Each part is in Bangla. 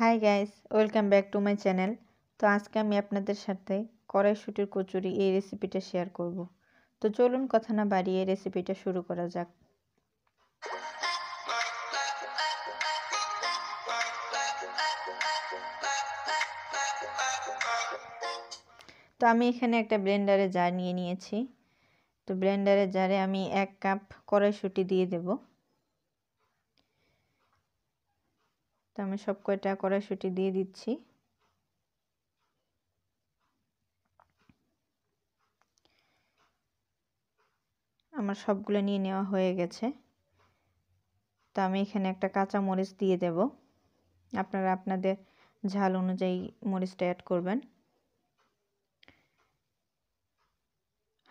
high guys welcome back to my channel তো আজকে আমি আপনাদের সাথে কড়াইশুটির কচুরি এই রেসিপিটা শেয়ার করব তো চলুন কথা না বাড়িয়ে রেসিপিটা শুরু করা যাক তো আমি এখানে একটা ব্লেন্ডারে জার নিয়ে নিয়েছি তো ব্লেন্ডারে জারে আমি এক কাপ কড়াইশুটি দিয়ে দেবো তো আমি সব কয়টা কড়াইশুঁটি দিয়ে দিচ্ছি আমার সবগুলো নিয়ে নেওয়া হয়ে গেছে তো আমি এখানে একটা কাঁচা মরিচ দিয়ে দেব আপনারা আপনাদের ঝাল অনুযায়ী মরিচটা অ্যাড করবেন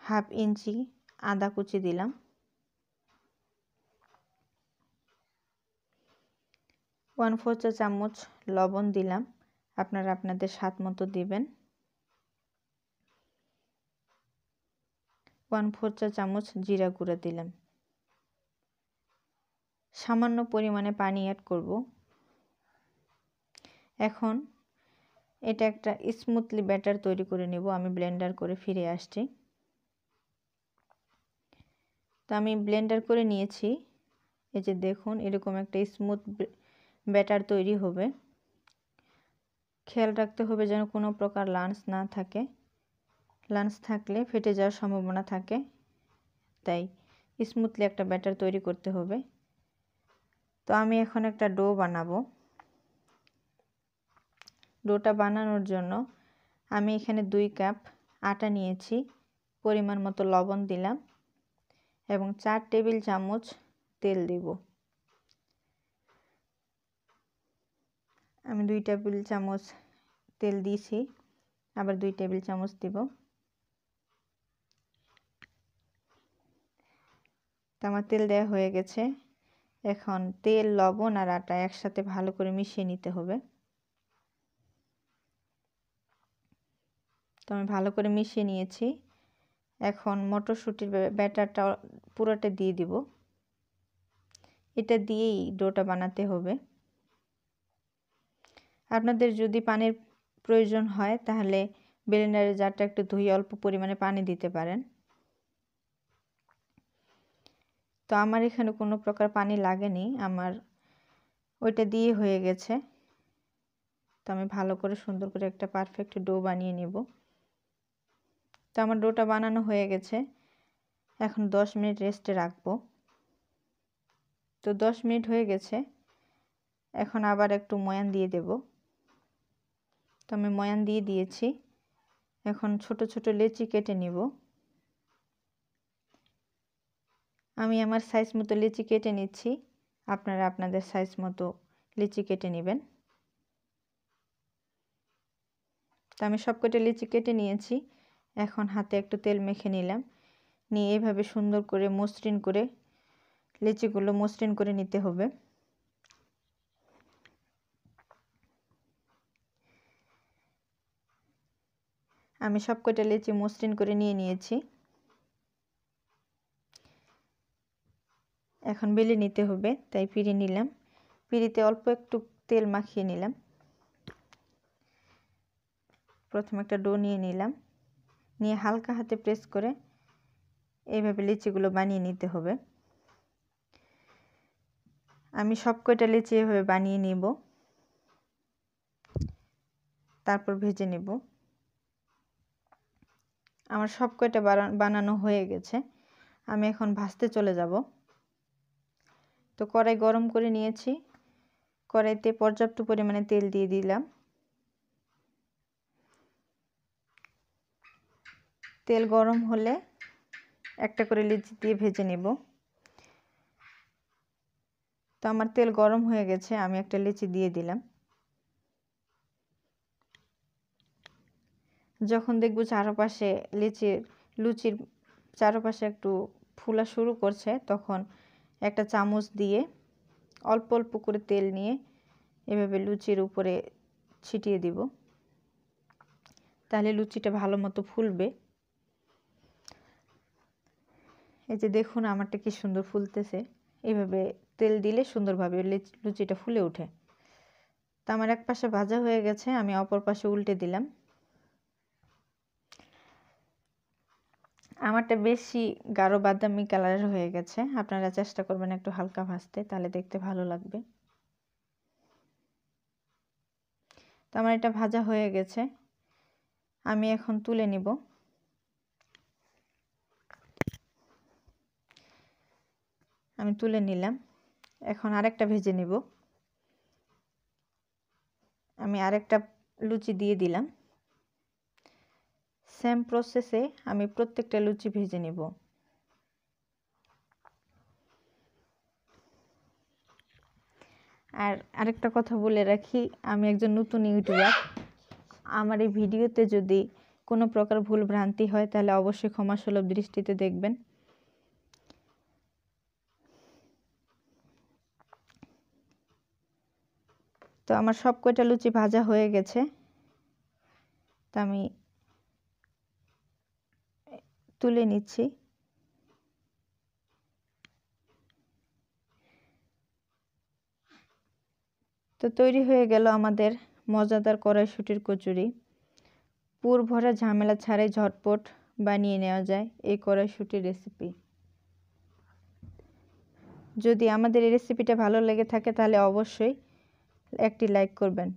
হাফ ইঞ্চি আদা কুচি দিলাম ওয়ান ফোর চা চামচ লবণ দিলাম আপনারা আপনাদের স্বাদ মতো দিবেন ওয়ান ফোর চা চামচ জিরা গুঁড়া দিলাম সামান্য পরিমাণে পানি অ্যাড করব এখন এটা একটা স্মুথলি ব্যাটার তৈরি করে নেব আমি ব্লেন্ডার করে ফিরে আসছি তো আমি ব্লেন্ডার করে নিয়েছি এই যে দেখুন এরকম একটা স্মুথ ব্যাটার তৈরি হবে খেয়াল রাখতে হবে যেন কোনো প্রকার লাঞ্চ না থাকে লাঞ্চ থাকলে ফেটে যাওয়ার সম্ভাবনা থাকে তাই স্মুথলি একটা ব্যাটার তৈরি করতে হবে তো আমি এখন একটা ডো বানাবো ডোটা বানানোর জন্য আমি এখানে দুই কাপ আটা নিয়েছি পরিমাণ মতো লবণ দিলাম এবং চার টেবিল চামচ তেল দিব আমি দুই টেবিল চামচ তেল দিয়েছি আবার দুই টেবিল চামচ দিব তো আমার তেল দেওয়া হয়ে গেছে এখন তেল লবণ আর আটা একসাথে ভালো করে মিশিয়ে নিতে হবে তো আমি ভালো করে মিশিয়ে নিয়েছি এখন মটরশুঁটির ব্যাটারটা পুরোটা দিয়ে দিব এটা দিয়েই ডোটা বানাতে হবে আপনাদের যদি পানির প্রয়োজন হয় তাহলে ব্লেন্ডারের জারটা একটু ধুই অল্প পরিমাণে পানি দিতে পারেন তো আমার এখানে কোনো প্রকার পানি লাগেনি আমার ওইটা দিয়ে হয়ে গেছে তো আমি ভালো করে সুন্দর করে একটা পারফেক্ট ডো বানিয়ে নেব তো আমার ডোটা বানানো হয়ে গেছে এখন দশ মিনিট রেস্টে রাখবো তো দশ মিনিট হয়ে গেছে এখন আবার একটু ময়ান দিয়ে দেবো তো আমি ময়ান দিয়ে দিয়েছি এখন ছোট ছোট লেচি কেটে নিব আমি আমার সাইজ মতো লেচি কেটে নিচ্ছি আপনারা আপনাদের সাইজ মতো লিচি কেটে নেবেন তো আমি সবকটা লিচি কেটে নিয়েছি এখন হাতে একটু তেল মেখে নিলাম নিয়ে এভাবে সুন্দর করে মসৃণ করে লিচিগুলো মসৃণ করে নিতে হবে আমি সব কটা লিচি মসৃণ করে নিয়ে নিয়েছি এখন বেলে নিতে হবে তাই পিড়ি নিলাম পিড়িতে অল্প একটু তেল মাখিয়ে নিলাম প্রথমে একটা ডো নিয়ে নিলাম নিয়ে হালকা হাতে প্রেস করে এইভাবে লিচিগুলো বানিয়ে নিতে হবে আমি সব কয়টা লিচি এভাবে বানিয়ে নিব তারপর ভেজে নেব আমার সব কয়টা বানানো হয়ে গেছে আমি এখন ভাজতে চলে যাব তো কড়াই গরম করে নিয়েছি কড়াইতে পর্যাপ্ত পরিমাণে তেল দিয়ে দিলাম তেল গরম হলে একটা করে লিচি দিয়ে ভেজে নেব তো আমার তেল গরম হয়ে গেছে আমি একটা লিচি দিয়ে দিলাম যখন দেখব চারপাশে লিচির লুচির চারপাশে একটু ফুলা শুরু করছে তখন একটা চামচ দিয়ে অল্প অল্প করে তেল নিয়ে এভাবে লুচির উপরে ছিটিয়ে দিব তাহলে লুচিটা ভালো মতো ফুলবে এই যে দেখুন আমারটা কি সুন্দর ফুলতেছে এভাবে তেল দিলে সুন্দরভাবে লুচিটা ফুলে ওঠে তা আমার এক পাশে ভাজা হয়ে গেছে আমি অপর পাশে উল্টে দিলাম আমারটা বেশি গাঢ় বাদামি কালারের হয়ে গেছে আপনারা চেষ্টা করবেন একটু হালকা ভাজতে তাহলে দেখতে ভালো লাগবে তো আমার এটা ভাজা হয়ে গেছে আমি এখন তুলে নিব আমি তুলে নিলাম এখন আরেকটা ভেজে নিব আমি আরেকটা লুচি দিয়ে দিলাম সেম প্রসেসে আমি প্রত্যেকটা লুচি ভেজে নিব আর আরেকটা কথা বলে রাখি আমি একজন নতুন ইউটিউবার আমার এই ভিডিওতে যদি কোনো প্রকার ভুল ভ্রান্তি হয় তাহলে অবশ্যই ক্ষমাসুলভ দৃষ্টিতে দেখবেন তো আমার সব কয়টা লুচি ভাজা হয়ে গেছে তা আমি তুলে নিচ্ছি তো তৈরি হয়ে গেল আমাদের মজাদার কড়াইশুটির কচুরি পুর ভরা ঝামেলা ছাড়াই ঝটপট বানিয়ে নেওয়া যায় এই কড়াইশুটির রেসিপি যদি আমাদের এই রেসিপিটা ভালো লেগে থাকে তাহলে অবশ্যই একটি লাইক করবেন